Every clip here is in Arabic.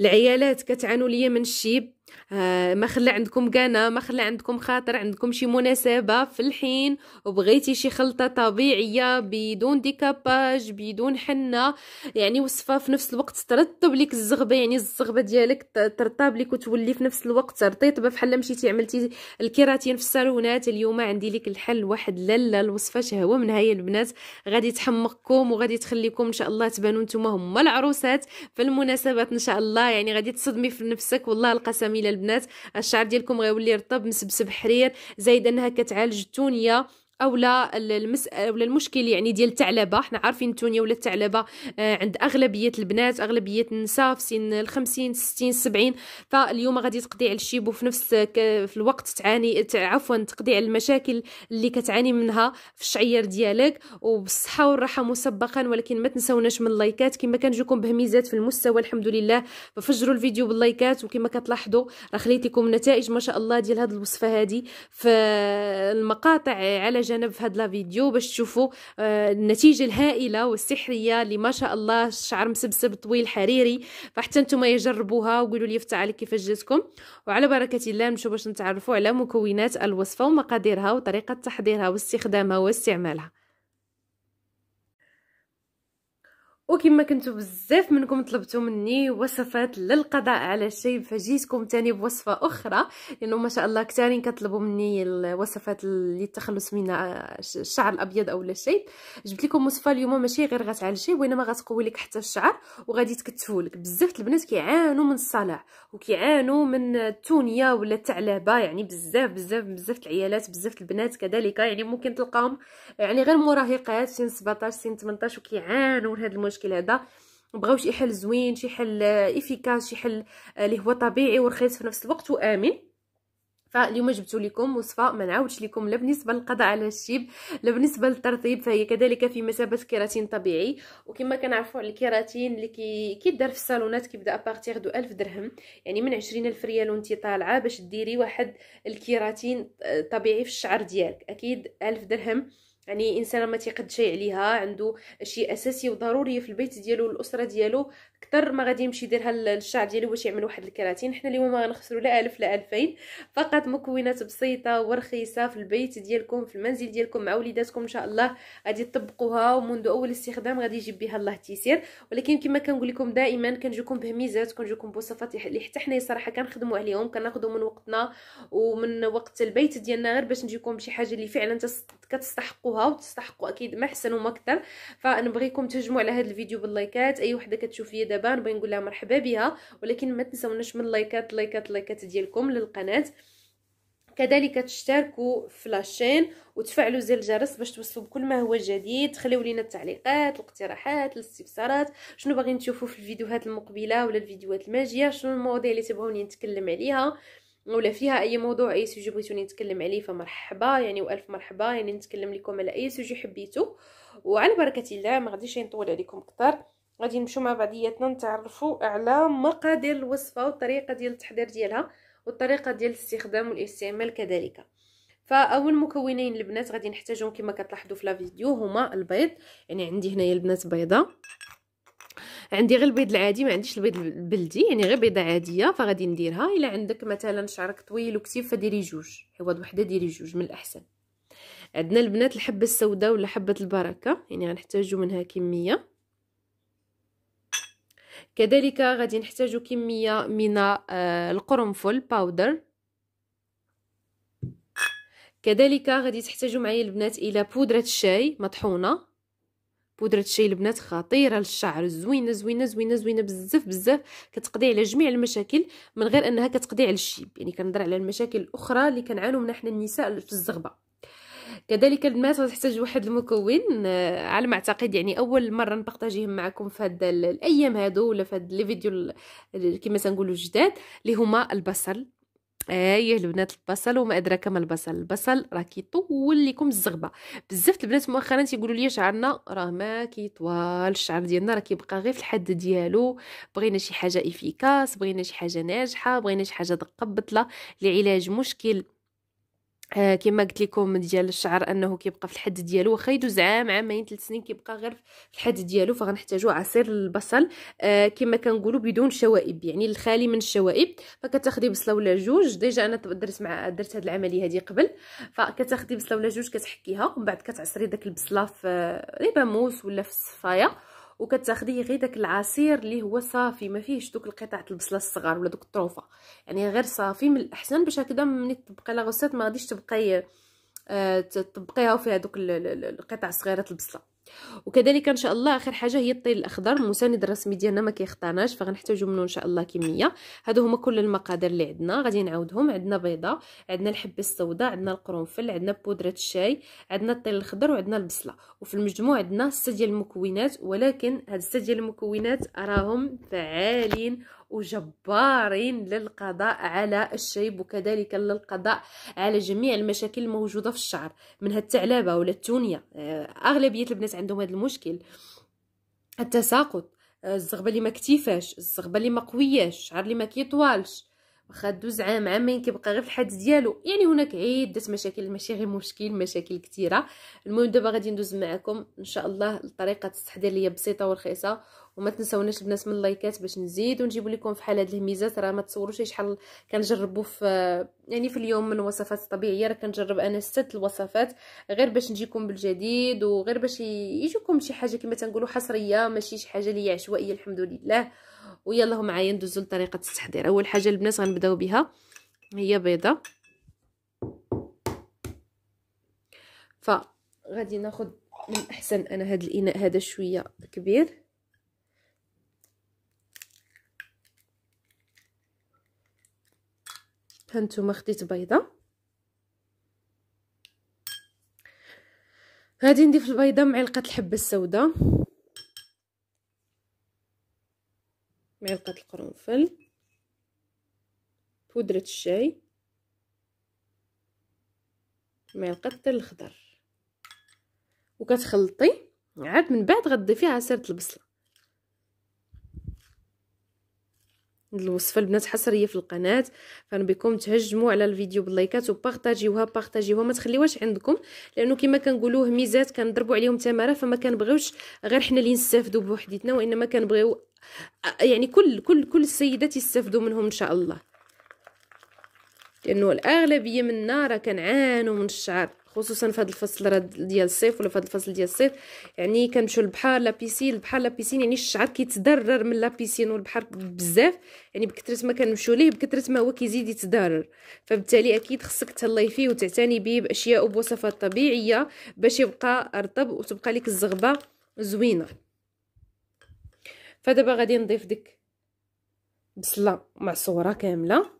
العيالات كتعانوا ليا من الشيب آه ما خلى عندكم قنا ما خلى عندكم خاطر عندكم شي مناسبة في الحين وبغيتي شي خلطة طبيعية بدون ديكاباج بدون حنة يعني وصفة في نفس الوقت ترطب لك الزغبة يعني الزغبة ديالك ترطب لك وتولي في نفس الوقت رطيبة بحال مشيتي عملتي الكيراتين في الصالونات اليوم عندي لك الحل واحد لالا الوصفة شهوة من هاي البنات غادي تحمقكم وغادي تخليكم ان شاء الله تبانوا نتوما هما العروسات في المناسبات ان شاء الله يعني غادي تصدمي في نفسك والله القسم جميله البنات الشعر ديالكم غيولي رطب مسبسب حرير زائد انها كتعالج التونيه او لا المس... أو المشكل يعني ديال الثعلبه حنا عارفين تونيا ولا الثعلبه آه، عند اغلبيه البنات اغلبيه النساء في سن ال 50 60 70 فاليوم غادي تقضي على الشيب وفي نفس ك... في الوقت تعاني عفوا تقضي على المشاكل اللي كتعاني منها في الشعير ديالك وبالصحه والراحه مسبقا ولكن ما تنساوناش من اللايكات كما كنجيكم بهميزات في المستوى الحمد لله ففجروا الفيديو باللايكات وكما كتلاحظوا راه خليت لكم نتائج ما شاء الله ديال هذه الوصفه هذه في المقاطع على جانب في هذا الفيديو باش تشوفوا آه، النتيجه الهائله والسحريه اللي ما شاء الله الشعر مسبسب طويل حريري فحتى نتوما يجربوها وقولوا لي في التعليق كيفاش جاتكم وعلى بركه الله نمشوا باش نتعرفوا على مكونات الوصفه ومقاديرها وطريقه تحضيرها واستخدامها واستعمالها وكما كنتو بزاف منكم طلبتو مني وصفات للقضاء على الشاي فجيتكم تاني بوصفه اخرى لانه ما شاء الله كتارين كطلبوا مني الوصفات للتخلص من آه، الشعر الابيض او الشيب جبت لكم وصفه اليوم ماشي غير غتعال الشاي وانما غتقوي لك حتى الشعر وغادي تكتفوا لك بزاف البنات كيعانوا من الصلع وكيعانوا من التونيه ولا التعلبه يعني بزاف بزاف بزاف العيالات بزاف البنات كذلك يعني ممكن تلقاهم يعني غير مراهقات سن 17 سن 18 وكيعانوا من هذا المشكل المشكل هذا بغاو شي حل زوين شي حل افيكاس شي حل اللي آه، هو طبيعي ورخيص في نفس الوقت وامن فاليوم جبت لكم وصفه ما نعاودش لكم لا بالنسبه للقضاء على الشيب لا بالنسبه للترطيب فهي كذلك في مثابه كيراتين طبيعي وكما كنعرفوا على الكيراتين اللي كي كيدار في الصالونات كيبدا ابارتيغ دو 1000 درهم يعني من 20000 ريال وانت طالعه باش ديري واحد الكيراتين آه، طبيعي في الشعر ديالك اكيد 1000 درهم يعني انسان ما تيقدش عليها عنده شيء اساسي وضروري في البيت ديالو والاسره ديالو كثر ما غادي يمشي يديرها الشعر ديالو باش يعمل واحد الكراتين حنا اليوم ما غنخسروا لا الف لا الفين فقط مكونات بسيطه ورخيصه في البيت ديالكم في المنزل ديالكم مع وليداتكم ان شاء الله غادي تطبقوها ومنذ اول استخدام غادي يجيب بها الله تيسير ولكن كما كنقول لكم دائما كنجيكم بهميزات كنجيكم بوصفات اللي حتى حنا صراحه كنخدموا عليهم كناخذوا من وقتنا ومن وقت البيت ديالنا غير باش نجيكم بشي حاجه اللي فعلا كتستحقوها وتستحقوا اكيد ما احسن وما اكثر فنبغيكم تهجموا على هذا الفيديو باللايكات اي وحده كتشوف دابا نبغي نقول لها مرحبا بها ولكن ما تنساوناش من لايكات لايكات لايكات ديالكم للقناه كذلك تشتركوا في لاشين وتفعلوا زر الجرس باش توصلوا بكل ما هو جديد خليو لينا التعليقات الاقتراحات الاستفسارات شنو باغيين تشوفوا في الفيديوهات المقبله ولا الفيديوهات الماجيه شنو المواضيع اللي تبغوني نتكلم عليها ولا فيها اي موضوع اي سوجي بغيتوني نتكلم عليه فمرحبا يعني والف مرحبا يعني نتكلم لكم على اي سوجي حبيتو وعلى بركه الله ما غاديش نطول عليكم كثر غادي نمشيو مع بعضياتنا نتعرفوا على مقادير الوصفه والطريقه ديال التحضير ديالها والطريقه ديال الاستخدام والاستعمال كذلك فاول مكونين البنات غادي نحتاجهم كما كتلاحظوا في لا فيديو هما البيض يعني عندي هنايا البنات بيضه عندي غير البيض العادي ما عنديش البيض البلدي يعني غير بيضه عاديه فغادي نديرها الا عندك مثلا شعرك طويل وكثيف فديري جوج حواض وحده ديري جوج من الاحسن عندنا البنات الحبه السوداء ولا حبه البركه يعني غنحتاجو منها كميه كذلك غادي نحتاج كميه من آه، القرنفل باودر كذلك غادي تحتاجوا معايا البنات الى بودره الشاي مطحونه بودره الشاي البنات خطيره للشعر زوينه زوينه زوينه زوينه بزاف بزاف كتقضي على جميع المشاكل من غير انها كتقضي على الشيب يعني كنهضر على المشاكل الاخرى اللي كنعانوا منها حنا النساء في الزغبه كذلك الماء تحتاج واحد المكون آه، على ما اعتقد يعني اول مره نبارطاجيهم معكم في هاد الايام هادو ولا في هاد لي فيديو كما تنقولوا جداد اللي هما البصل آه، ايه البنات البصل وما ادراك ما البصل البصل راه كيطول لكم الزغبه بزاف البنات مؤخرا تيقولوا لي شعرنا راه ما كيطوال الشعر ديالنا راه كيبقى غير في الحد ديالو بغينا شي حاجه افيكاس بغينا شي حاجه ناجحه بغينا شي حاجه دقه بطله لعلاج مشكل آه كما قلت لكم ديال الشعر انه كيبقى في الحد ديالو واخا يدوز عام عامين ثلاث سنين كيبقى غير في الحد ديالو فغنحتاجو عصير البصل آه كما كنقولوا بدون شوائب يعني الخالي من الشوائب فكتاخدي بصله ولا جوج ديجا انا درت مع درت هاد العمليه هذه قبل فكتاخدي بصله ولا جوج كتحكيها ومن بعد كتعصري داك البصله في آه، ريبا موس ولا في الصفايه وكتاخدي غير داك العصير اللي هو صافي ما فيهش دوك القطع البصله الصغار ولا دوك الطروفه يعني غير صافي من الاحسن باش هكذا ملي تطبقي لا غوسيت ما غاديش تبقاي آه، تطبقيها وفيها دوك القطع الصغيره البصله وكذلك ان شاء الله اخر حاجه هي الطيل الاخضر المساند الرسمي ديالنا ما كيخطاناش فغنحتاجو منه ان شاء الله كميه هادو هما كل المقادير اللي عندنا غادي نعاودهم عندنا بيضه عندنا الحبه السوداء عندنا القرنفل عندنا بودره الشاي عندنا الطيل الاخضر وعندنا البصله وفي المجموع عندنا سته ديال المكونات ولكن هاد سته ديال المكونات راهم فعالين وجبارين للقضاء على الشيب وكذلك للقضاء على جميع المشاكل الموجودة في الشعر منها التعلبة ولا التونية آه، أغلبية البنات عندهم هذا المشكل التساقط آه، الزغبة اللي ما كتيفاش الزغبة اللي ما قوياش الشعر اللي ما كيطوالش واخا دوز عام عامين كيبقى غير في الحد ديالو يعني هناك عده مشاكل ماشي غير مشكل مشاكل كثيره المهم دابا غادي ندوز معكم ان شاء الله لطريقه التحضير اللي هي بسيطه ورخيصه وما تنساوناش البنات من اللايكات باش نزيد ونجيب لكم فحال هاد الهميزات راه ما تصوروش شحال كنجربوا في يعني في اليوم من وصفات طبيعيه راه كنجرب انا ست الوصفات غير باش نجيكم بالجديد وغير باش يجيكم شي حاجه كما تنقولوا حصريه ماشي شي حاجه اللي عشوائيه الحمد لله ويلا معايا ندوزو لطريقه التحضير اول حاجه البنات غنبداو بها هي بيضه ف غادي من أحسن انا هاد الاناء هذا شويه كبير هانتوما خديت بيضه غادي نضيف البيضه معلقه الحبه السوداء معلقة القرنفل بودرة الشاي معلقة تاع الخضر وكتخلطي عاد من بعد غضيفي عصيرة البصلة هاد الوصفه البنات حصريه في القناه فنبيكم تهجموا على الفيديو باللايكات وبارطاجيوها بارطاجيوها ما تخليوهاش عندكم لانه كما كنقولوه ميزات كنضربوا عليهم تماره فما كنبغيوش غير حنا اللي نستافدوا بوحديتنا وانما كنبغيو يعني كل كل كل السيدات يستفدوا منهم ان شاء الله لانه الاغلبيه منا راه كنعانوا من الشعر خصوصا في هذا الفصل ديال الصيف ولا في هذا الفصل ديال الصيف يعني كنمشيو للبحر لابيسين البحر لابيسين يعني الشعر كيتضرر من لابيسين والبحر بزاف يعني بكثرة ما كنمشيو ليه بكثرة ما هو كيزيد يتضرر فبالتالي اكيد خصك تهلاي فيه وتعتني به باشياء وبوصفات طبيعيه باش يبقى رطب وتبقى لك الزغبه زوينه فدابا غادي نضيف ديك بصله معصوره كامله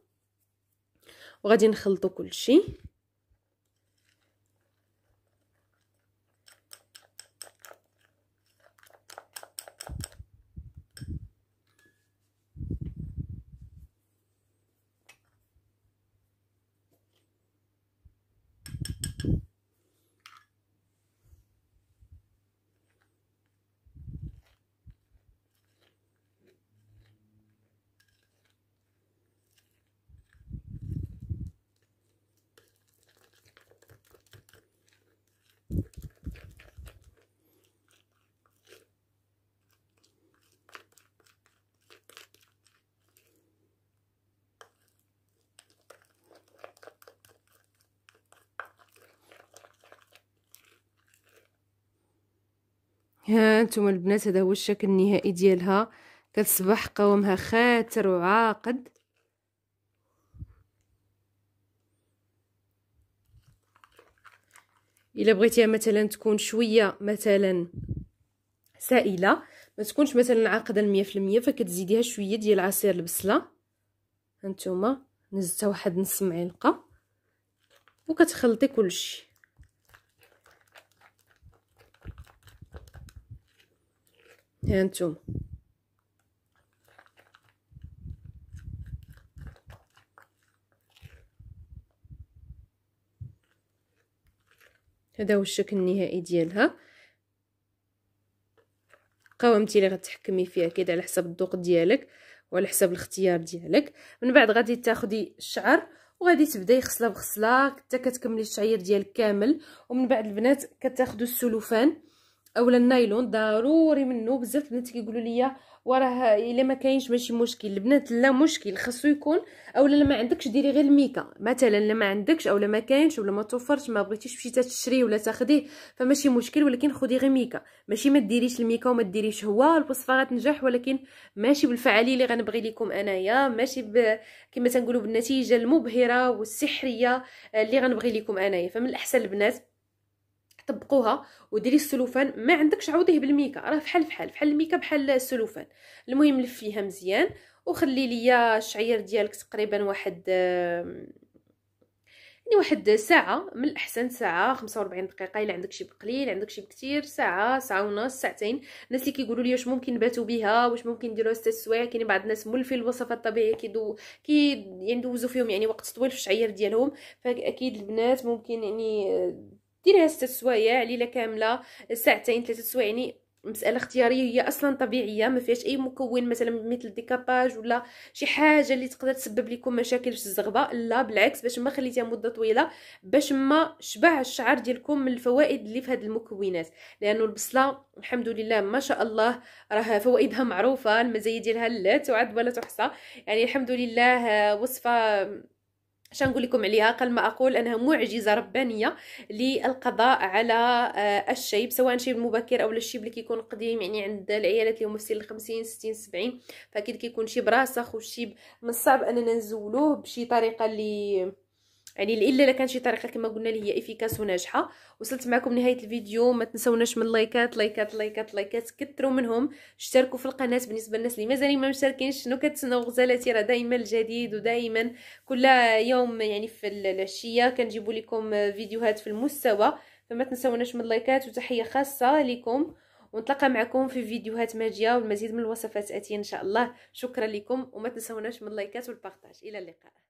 وغادي نخلطو كلشي ها انتم البنات هذا هو الشكل النهائي ديالها كتصبح قوامها خاتر وعاقد الا بغيتيها مثلا تكون شويه مثلا سائله ما تكونش مثلا عاقده المية فكتزيديها شويه ديال عصير البصله هانتوما نزتها واحد نص معلقه وكتخلطي كلشي هانتوما هذا هو الشكل النهائي ديالها قوامتي اللي غتحكمي فيها كده على حسب الذوق ديالك وعلى حسب الاختيار ديالك من بعد غادي تاخدي الشعر وغادي تبداي خصله بخصله حتى كتكملي الشعير ديالك كامل ومن بعد البنات كتاخدوا السلوفان اولا النايلون ضروري منه بزاف البنات كيقولوا لي وراه الا ما كاينش ماشي مشكل البنات لا مشكل خاصو يكون اولا لا ما عندكش ديري غير الميكا مثلا لا ما عندكش اولا ما كاينش ولا ما توفرش ما بغيتيش تمشي تشري ولا تاخديه فماشي مشكل ولكن خدي غير ميكا ماشي ما ديريش الميكا وما ديريش هو الوصفه غتنجح ولكن ماشي بالفعاليه اللي غنبغي لكم انايا ماشي ب... كما تنقولوا بالنتيجه المبهره والسحريه اللي غنبغي لكم انايا فمن الاحسن البنات طبقوها وديري السلوفان ما عندكش عوضيه بالميكا راه فحال فحال فحال الميكا بحال السلوفان المهم لفيها مزيان وخلي ليا الشعير ديالك تقريبا واحد يعني واحد ساعه من الاحسن ساعه 45 دقيقه الا عندك شي بقليل عندك شي بكثير ساعه ساعه ونص ساعتين الناس اللي كيقولوا لي واش ممكن نباتوا بها واش ممكن نديروها ست سوايع كاين بعض الناس مولفين الوصفات الطبيعيه كيدو كيدوزوا يعني فيهم يعني وقت طويل في الشعير ديالهم فاكيد البنات ممكن يعني ديريها ست سوايع ليله كامله ساعتين ثلاثه سوايع يعني مساله اختياريه هي اصلا طبيعيه ما فيهاش اي مكون مثلا مثل ديكاباج ولا شي حاجه اللي تقدر تسبب لكم مشاكل في الزغبه لا بالعكس باش ما خليتيها مده طويله باش ما شبع الشعر ديالكم من الفوائد اللي في هذه المكونات لانه البصله الحمد لله ما شاء الله راه فوائدها معروفه المزايا ديالها لا تعد ولا تحصى يعني الحمد لله آه، وصفه باش نقول لكم عليها قل ما اقول انها معجزه ربانيه للقضاء على آه، الشيب سواء شيب مبكر او الشيب اللي كيكون قديم يعني عند العيالات اللي هما في سن 50 60 70 فاكيد كيكون شيب راسخ وشيب من الصعب اننا نزولوه بشي طريقه اللي يعني الا الا كان شي طريقه كما قلنا اللي هي افيكاس وناجحه وصلت معكم نهايه الفيديو ما تنسوناش من لايكات لايكات لايكات لايكات كثروا منهم اشتركوا في القناه بالنسبه للناس اللي مازال ما مشتركينش شنو كتسناو غزالاتي راه دائما الجديد ودائما كل يوم يعني في العشيه كنجيبوا لكم فيديوهات في المستوى فما تنسوناش من اللايكات وتحيه خاصه لكم ونتلقى معكم في فيديوهات ماجيه والمزيد من الوصفات اتيه ان شاء الله شكرا لكم وما تنسوناش من اللايكات والبارطاج الى اللقاء